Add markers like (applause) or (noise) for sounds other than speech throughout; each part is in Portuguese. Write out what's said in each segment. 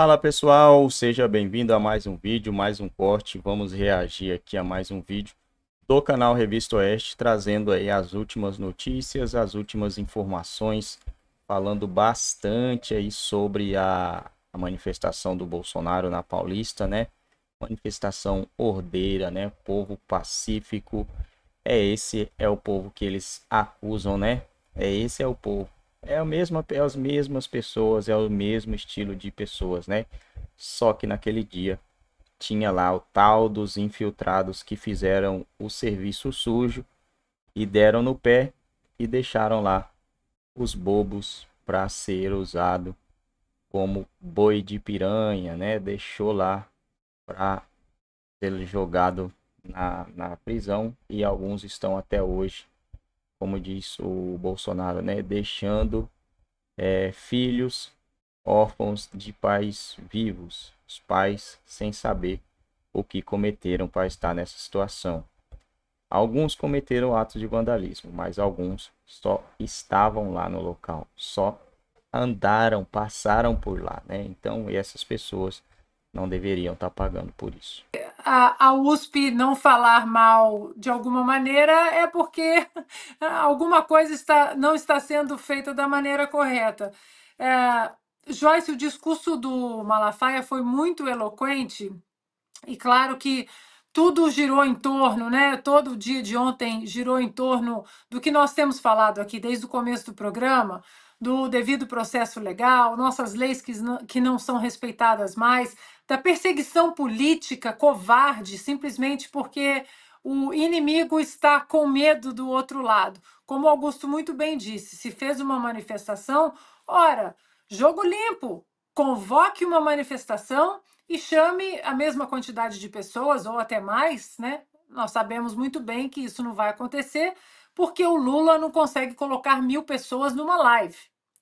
Fala pessoal, seja bem-vindo a mais um vídeo, mais um corte. Vamos reagir aqui a mais um vídeo do canal Revista Oeste, trazendo aí as últimas notícias, as últimas informações, falando bastante aí sobre a, a manifestação do Bolsonaro na Paulista, né? Manifestação ordeira, né? Povo pacífico. É esse é o povo que eles acusam, né? É esse é o povo é, é as mesmas pessoas, é o mesmo estilo de pessoas, né? Só que naquele dia tinha lá o tal dos infiltrados que fizeram o serviço sujo e deram no pé e deixaram lá os bobos para ser usado como boi de piranha, né? Deixou lá para ser jogado na, na prisão e alguns estão até hoje como diz o Bolsonaro, né, deixando é, filhos órfãos de pais vivos, os pais sem saber o que cometeram para estar nessa situação. Alguns cometeram atos de vandalismo, mas alguns só estavam lá no local, só andaram, passaram por lá, né? Então, essas pessoas não deveriam estar pagando por isso a, a USP não falar mal de alguma maneira é porque (laughs) alguma coisa está, não está sendo feita da maneira correta. É, Joyce, o discurso do Malafaia foi muito eloquente e claro que tudo girou em torno, né? Todo o dia de ontem girou em torno do que nós temos falado aqui desde o começo do programa, do devido processo legal, nossas leis que não, que não são respeitadas mais, da perseguição política covarde, simplesmente porque o inimigo está com medo do outro lado. Como Augusto muito bem disse, se fez uma manifestação, ora, jogo limpo, convoque uma manifestação e chame a mesma quantidade de pessoas ou até mais, né? Nós sabemos muito bem que isso não vai acontecer, porque o Lula não consegue colocar mil pessoas numa live.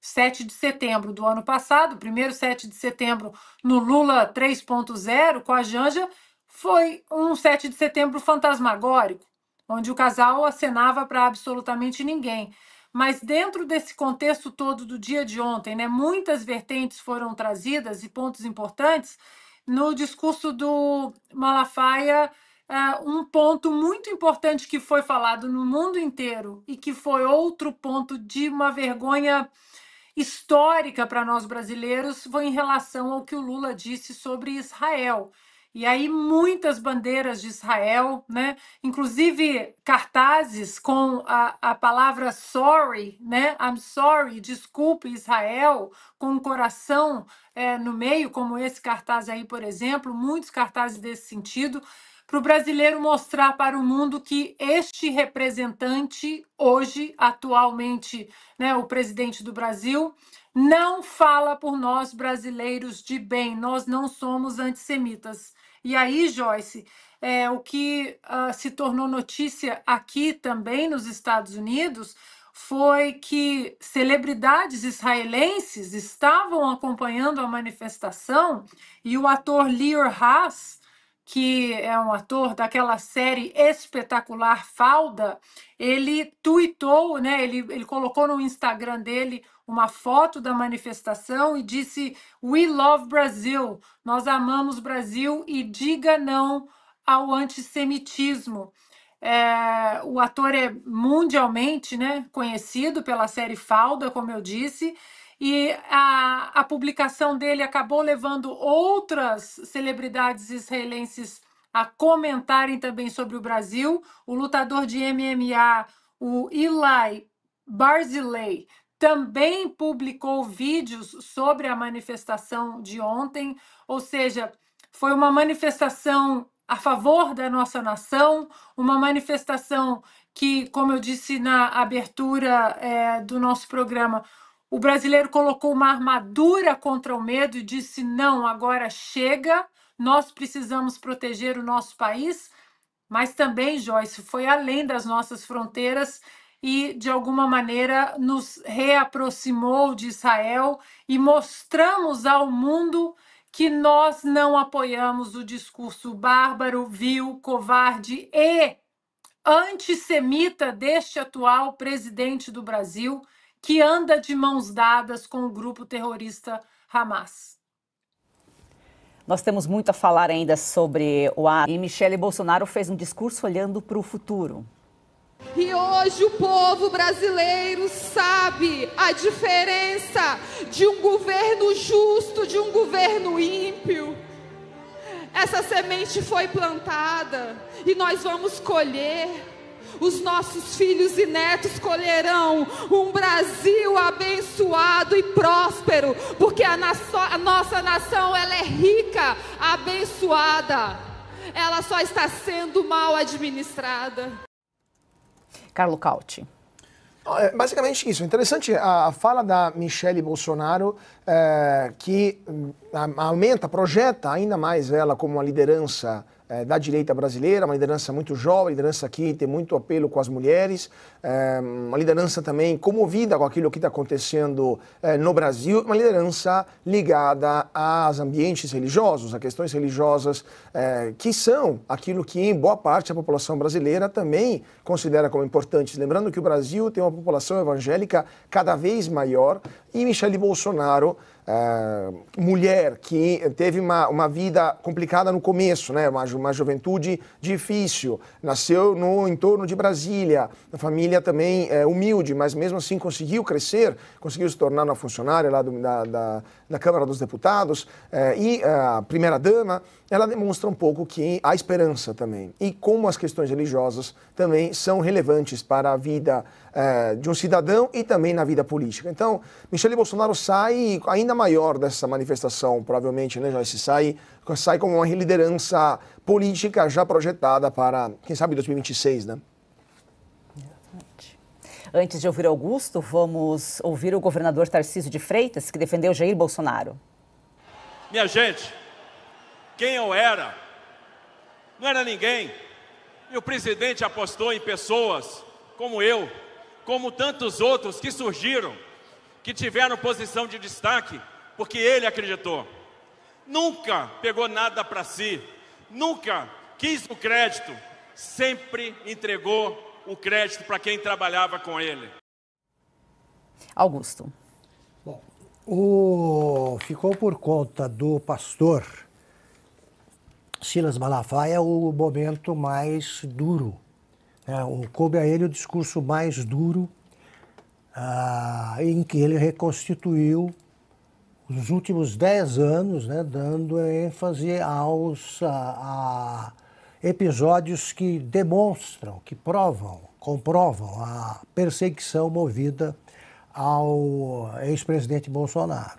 7 de setembro do ano passado, primeiro 7 de setembro no Lula 3.0 com a Janja, foi um 7 de setembro fantasmagórico, onde o casal acenava para absolutamente ninguém. Mas dentro desse contexto todo do dia de ontem, né, muitas vertentes foram trazidas e pontos importantes no discurso do Malafaia. É, um ponto muito importante que foi falado no mundo inteiro e que foi outro ponto de uma vergonha histórica para nós brasileiros foi em relação ao que o Lula disse sobre Israel. E aí muitas bandeiras de Israel, né? inclusive cartazes com a, a palavra sorry, né? I'm sorry, desculpe Israel, com um coração é, no meio, como esse cartaz aí, por exemplo, muitos cartazes desse sentido para o brasileiro mostrar para o mundo que este representante, hoje, atualmente, né, o presidente do Brasil, não fala por nós brasileiros de bem, nós não somos antissemitas. E aí, Joyce, é, o que uh, se tornou notícia aqui também nos Estados Unidos foi que celebridades israelenses estavam acompanhando a manifestação e o ator Lear Haas que é um ator daquela série espetacular Falda, ele tweetou, né, ele, ele colocou no Instagram dele uma foto da manifestação e disse: We love Brazil, nós amamos Brasil e diga não ao antissemitismo. É, o ator é mundialmente né, conhecido pela série Falda, como eu disse, e a, a publicação dele acabou levando outras celebridades israelenses a comentarem também sobre o Brasil. O lutador de MMA, o Eli Barzilei, também publicou vídeos sobre a manifestação de ontem, ou seja, foi uma manifestação a favor da nossa nação, uma manifestação que, como eu disse na abertura é, do nosso programa, o brasileiro colocou uma armadura contra o medo e disse: não, agora chega, nós precisamos proteger o nosso país. Mas também, Joyce, foi além das nossas fronteiras e, de alguma maneira, nos reaproximou de Israel e mostramos ao mundo que nós não apoiamos o discurso bárbaro, vil, covarde e antissemita deste atual presidente do Brasil que anda de mãos dadas com o grupo terrorista Hamas. Nós temos muito a falar ainda sobre o ar. E Michele Bolsonaro fez um discurso olhando para o futuro. E hoje o povo brasileiro sabe a diferença de um governo justo, de um governo ímpio. Essa semente foi plantada e nós vamos colher os nossos filhos e netos colherão um Brasil abençoado e próspero, porque a, a nossa nação ela é rica, abençoada. Ela só está sendo mal administrada. Carlo Cauti. É, basicamente isso. Interessante a fala da Michelle Bolsonaro, é, que hum, aumenta, projeta ainda mais ela como uma liderança é, da direita brasileira, uma liderança muito jovem, liderança que tem muito apelo com as mulheres, é, uma liderança também comovida com aquilo que está acontecendo é, no Brasil, uma liderança ligada aos ambientes religiosos, a questões religiosas é, que são aquilo que em boa parte a população brasileira também considera como importantes. Lembrando que o Brasil tem uma população evangélica cada vez maior e Michele Bolsonaro mulher que teve uma, uma vida complicada no começo, né? uma, uma juventude difícil, nasceu no entorno de Brasília, uma família também é, humilde, mas mesmo assim conseguiu crescer, conseguiu se tornar uma funcionária lá do, da, da, da, Câmara dos Deputados é, e a primeira-dama, ela demonstra um pouco que há esperança também e como as questões religiosas também são relevantes para a vida é, de um cidadão e também na vida política. Então, Michele Bolsonaro sai ainda maior dessa manifestação, provavelmente, né, Joyce? Sai, sai como uma liderança política já projetada para, quem sabe, 2026, né? Antes de ouvir Augusto, vamos ouvir o governador Tarcísio de Freitas, que defendeu Jair Bolsonaro. Minha gente, quem eu era, não era ninguém. E o presidente apostou em pessoas como eu, como tantos outros que surgiram, que tiveram posição de destaque, porque ele acreditou. Nunca pegou nada para si, nunca quis o crédito, sempre entregou o crédito para quem trabalhava com ele. Augusto. Bom, o... ficou por conta do pastor Silas Malafaia o momento mais duro é, o, coube a ele o discurso mais duro, ah, em que ele reconstituiu os últimos dez anos, né, dando ênfase aos a, a episódios que demonstram, que provam, comprovam a perseguição movida ao ex-presidente Bolsonaro.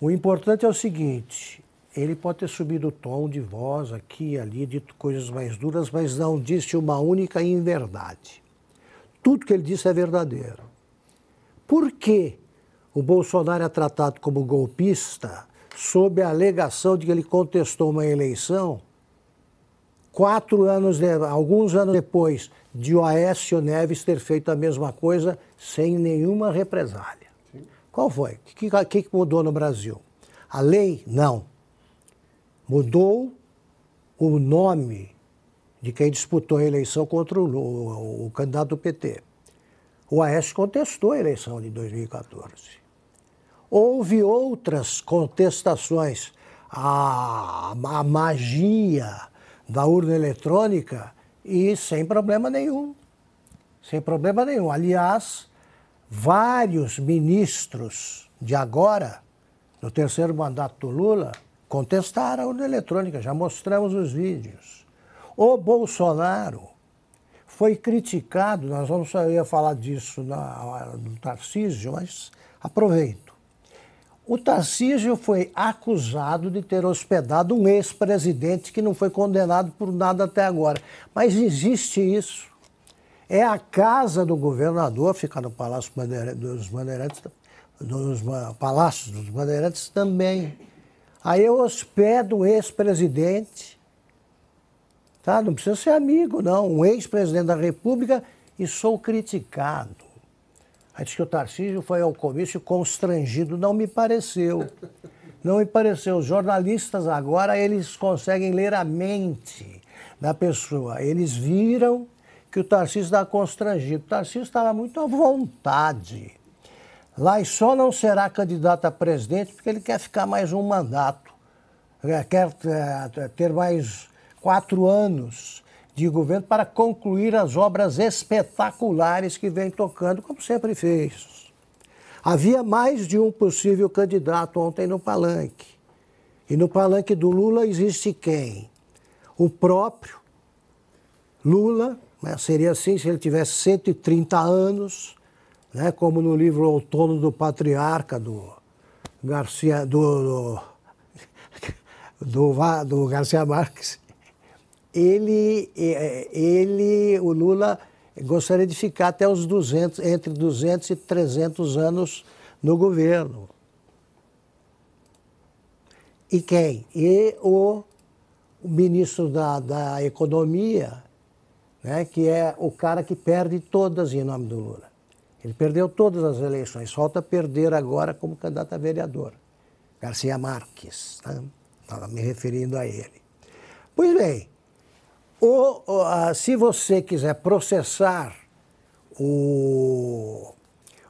O importante é o seguinte: ele pode ter subido o tom de voz aqui e ali, dito coisas mais duras, mas não disse uma única inverdade. Tudo que ele disse é verdadeiro. Por que o Bolsonaro é tratado como golpista sob a alegação de que ele contestou uma eleição quatro anos, de, alguns anos depois de o Aécio Neves ter feito a mesma coisa sem nenhuma represália? Sim. Qual foi? O que, que, que mudou no Brasil? A lei? Não mudou o nome de quem disputou a eleição contra o, o, o candidato do PT. O Aécio contestou a eleição de 2014. Houve outras contestações. A, a magia da urna eletrônica e sem problema nenhum. Sem problema nenhum. Aliás, vários ministros de agora, no terceiro mandato do Lula, contestar a urna eletrônica, já mostramos os vídeos. O Bolsonaro foi criticado, nós vamos eu ia falar disso na, no Tarcísio, mas aproveito. O Tarcísio foi acusado de ter hospedado um ex-presidente que não foi condenado por nada até agora. Mas existe isso. É a casa do governador, fica no Palácio dos Bandeirantes, dos Palácios dos Bandeirantes também. Aí eu hospedo um ex-presidente, tá? não precisa ser amigo, não, um ex-presidente da República e sou criticado. Aí diz que o Tarcísio foi ao comício constrangido, não me pareceu. Não me pareceu. Os jornalistas agora, eles conseguem ler a mente da pessoa. Eles viram que o Tarcísio estava constrangido. O Tarcísio estava muito à vontade Lá e só não será candidato a presidente porque ele quer ficar mais um mandato, é, quer é, é, ter mais quatro anos de governo para concluir as obras espetaculares que vem tocando, como sempre fez. Havia mais de um possível candidato ontem no palanque. E no palanque do Lula existe quem? O próprio Lula, né? seria assim se ele tivesse 130 anos, né? como no livro Outono do Patriarca, do Garcia, do, do, (laughs) do, do Garcia Marques, ele, é, é, ele, o Lula, gostaria de ficar até os 200, entre 200 e 300 anos no governo. E quem? E o ministro da, da Economia, né, que é o cara que perde todas em nome do Lula. Ele perdeu todas as eleições, falta perder agora como candidato a vereador. Garcia Marques, né? estava me referindo a ele. Pois bem, o, o, se você quiser processar o,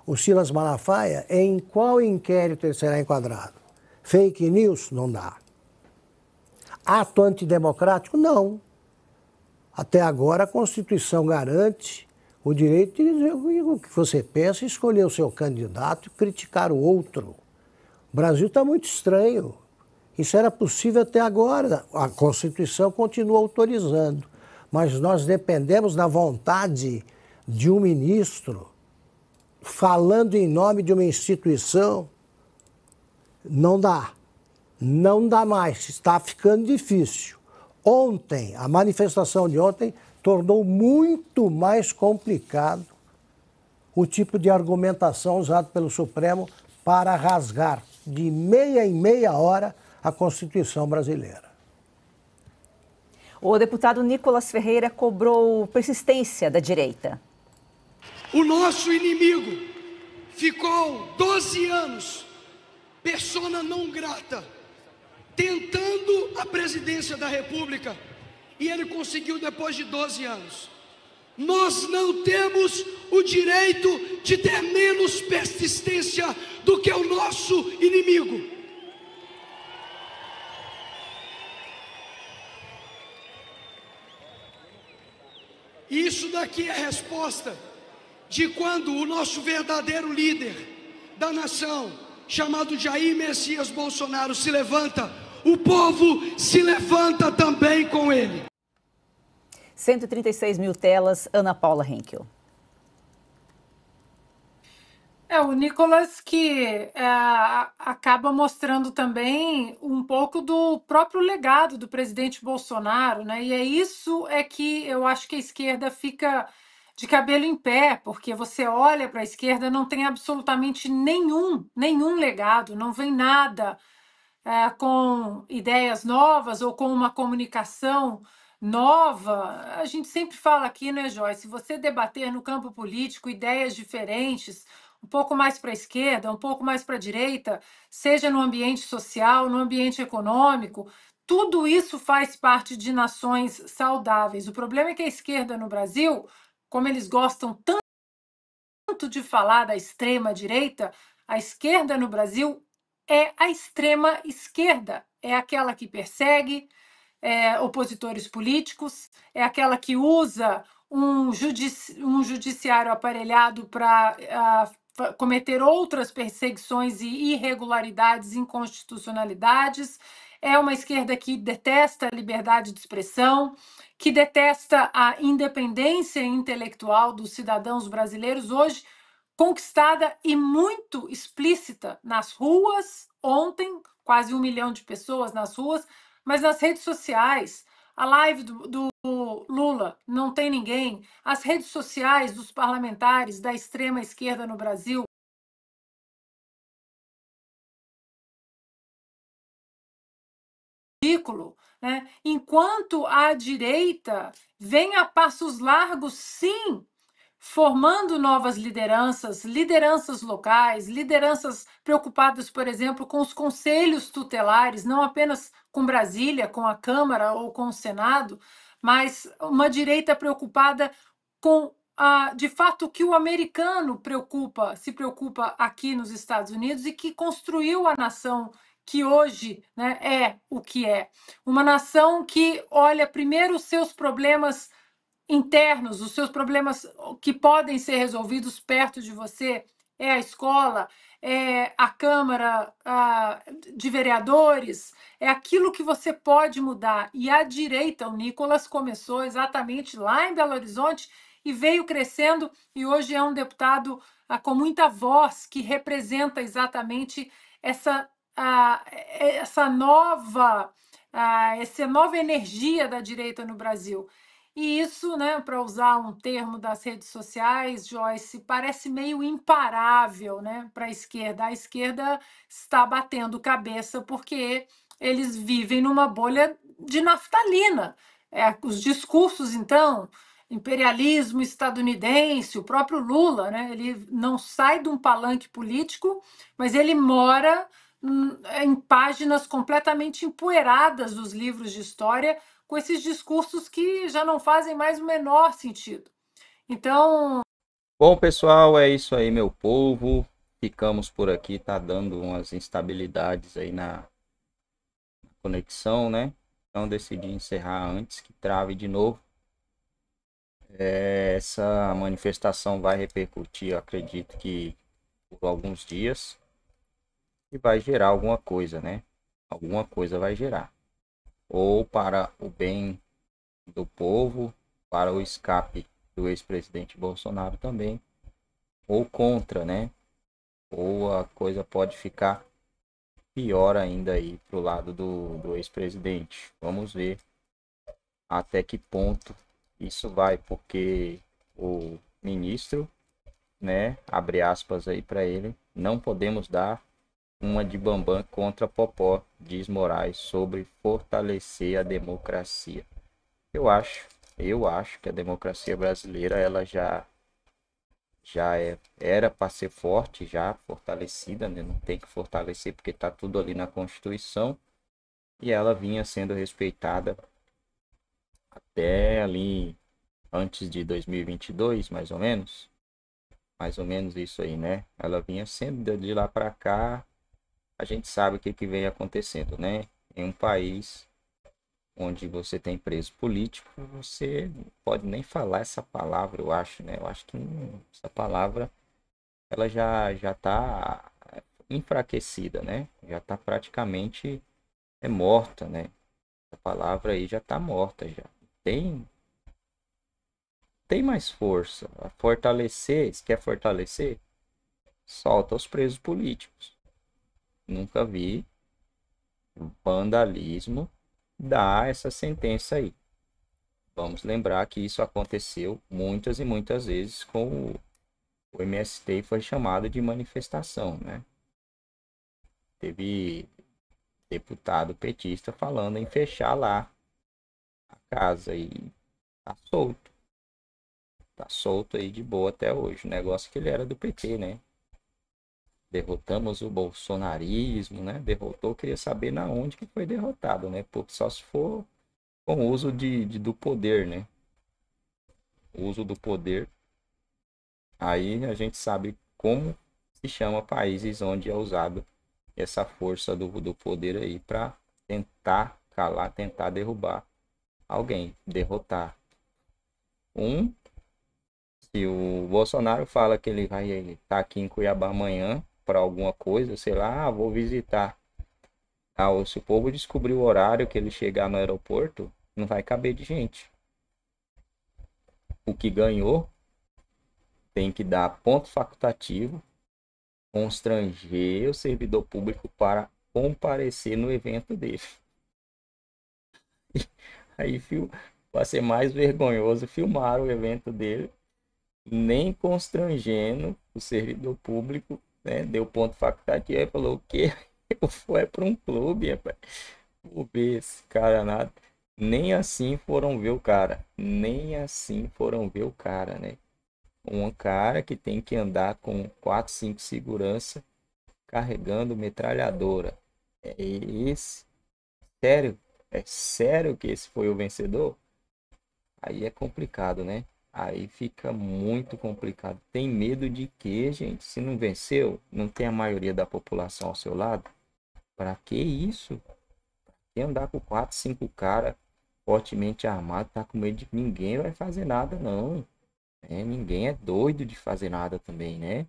o Silas Malafaia, em qual inquérito ele será enquadrado? Fake news? Não dá. Ato antidemocrático? Não. Até agora a Constituição garante o direito de dizer o que você pensa, escolher o seu candidato e criticar o outro. O Brasil está muito estranho. Isso era possível até agora. A Constituição continua autorizando. Mas nós dependemos da vontade de um ministro falando em nome de uma instituição. Não dá. Não dá mais. Está ficando difícil. Ontem, a manifestação de ontem tornou muito mais complicado o tipo de argumentação usado pelo Supremo para rasgar de meia em meia hora a Constituição brasileira. O deputado Nicolas Ferreira cobrou persistência da direita. O nosso inimigo ficou 12 anos, persona não grata, tentando a presidência da República e ele conseguiu depois de 12 anos. Nós não temos o direito de ter menos persistência do que o nosso inimigo. E isso daqui é a resposta de quando o nosso verdadeiro líder da nação, chamado Jair Messias Bolsonaro, se levanta, o povo se levanta também com ele. 136 mil telas, Ana Paula Henkel. É, o Nicolas que é, acaba mostrando também um pouco do próprio legado do presidente Bolsonaro, né? E é isso é que eu acho que a esquerda fica de cabelo em pé, porque você olha para a esquerda, não tem absolutamente nenhum, nenhum legado, não vem nada é, com ideias novas ou com uma comunicação nova. A gente sempre fala aqui, né, Joyce? Se você debater no campo político ideias diferentes, um pouco mais para a esquerda, um pouco mais para a direita, seja no ambiente social, no ambiente econômico, tudo isso faz parte de nações saudáveis. O problema é que a esquerda no Brasil, como eles gostam tanto de falar da extrema direita, a esquerda no Brasil é a extrema esquerda, é aquela que persegue, é, opositores políticos, é aquela que usa um, judici um judiciário aparelhado para cometer outras perseguições e irregularidades, inconstitucionalidades. É uma esquerda que detesta a liberdade de expressão, que detesta a independência intelectual dos cidadãos brasileiros, hoje conquistada e muito explícita nas ruas, ontem, quase um milhão de pessoas nas ruas, mas nas redes sociais, a live do, do, Lula não tem ninguém, as redes sociais dos parlamentares da extrema esquerda no Brasil. Ridículo, né? Enquanto a direita vem a passos largos, sim, formando novas lideranças, lideranças locais, lideranças preocupadas, por exemplo, com os conselhos tutelares, não apenas com Brasília, com a Câmara ou com o Senado, mas uma direita preocupada com a, de fato que o americano preocupa, se preocupa aqui nos Estados Unidos e que construiu a nação que hoje né, é o que é. Uma nação que olha primeiro os seus problemas internos, os seus problemas que podem ser resolvidos perto de você, é a escola, é a Câmara a, de Vereadores, é aquilo que você pode mudar. E a direita, o Nicolas começou exatamente lá em Belo Horizonte e veio crescendo e hoje é um deputado a, ah, com muita voz que representa exatamente essa, a, essa nova ah, essa nova energia da direita no Brasil. E isso, né, para usar um termo das redes sociais, Joyce, parece meio imparável né, para a esquerda. A esquerda está batendo cabeça porque eles vivem numa bolha de naftalina. É, os discursos, então, imperialismo estadunidense, o próprio Lula, né, ele não sai de um palanque político, mas ele mora hum, em páginas completamente empoeiradas dos livros de história com esses discursos que já não fazem mais o menor sentido. Então. Bom, pessoal, é isso aí, meu povo. Ficamos por aqui, tá dando umas instabilidades aí na conexão, né? Então decidi encerrar antes que trave de novo. É, essa manifestação vai repercutir, acredito que por alguns dias e vai gerar alguma coisa, né? Alguma coisa vai gerar ou para o bem do povo, para o escape do ex-presidente Bolsonaro também, ou contra, né? Ou a coisa pode ficar pior ainda aí para o lado do, do ex-presidente. Vamos ver até que ponto isso vai, porque o ministro, né, abre aspas aí para ele, não podemos dar uma de Bambam contra Popó, diz Moraes, sobre fortalecer a democracia. Eu acho, eu acho que a democracia brasileira ela já já é, era para ser forte, já fortalecida, né? não tem que fortalecer porque está tudo ali na Constituição e ela vinha sendo respeitada até ali antes de 2022, mais ou menos, mais ou menos isso aí, né? Ela vinha sendo de lá para cá a gente sabe o que, que vem acontecendo, né? Em um país onde você tem preso político, você pode nem falar essa palavra, eu acho, né? Eu acho que hum, essa palavra ela já já está enfraquecida, né? Já está praticamente é morta, né? A palavra aí já está morta já. Tem tem mais força. Fortalecer, se quer fortalecer, solta os presos políticos nunca vi, vandalismo, dar essa sentença aí. Vamos lembrar que isso aconteceu muitas e muitas vezes com o, o MST foi chamado de manifestação, né? Teve deputado petista falando em fechar lá a casa e tá solto. Tá solto aí de boa até hoje. O negócio é que ele era do PT, né? derrotamos o bolsonarismo, né? Derrotou, queria saber na onde que foi derrotado, né? Porque só se for com o uso de, de, do poder, né? O uso do poder. Aí a gente sabe como se chama países onde é usado essa força do, do poder aí para tentar calar, tentar derrubar alguém, derrotar. Um, se o Bolsonaro fala que ele vai estar tá aqui em Cuiabá amanhã, para alguma coisa, sei lá, ah, vou visitar. Ah, se o povo descobrir o horário que ele chegar no aeroporto, não vai caber de gente. O que ganhou tem que dar ponto facultativo, constranger o servidor público para comparecer no evento dele. (laughs) Aí, fio, Vai ser mais vergonhoso, filmar o evento dele, nem constrangendo o servidor público né? Deu ponto facultativo e falou o que (laughs) Eu fui é para um clube, rapaz. Vou ver esse cara nada. Nem assim foram ver o cara. Nem assim foram ver o cara, né? Um cara que tem que andar com 4, 5 segurança carregando metralhadora. É esse. Sério? É sério que esse foi o vencedor? Aí é complicado, né? Aí fica muito complicado. Tem medo de quê, gente? Se não venceu, não tem a maioria da população ao seu lado. Para que isso? Pra andar com quatro, cinco cara fortemente armado, tá com medo de ninguém vai fazer nada, não. É, ninguém é doido de fazer nada também, né?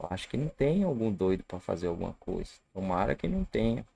Eu acho que não tem algum doido para fazer alguma coisa. Tomara que não tenha.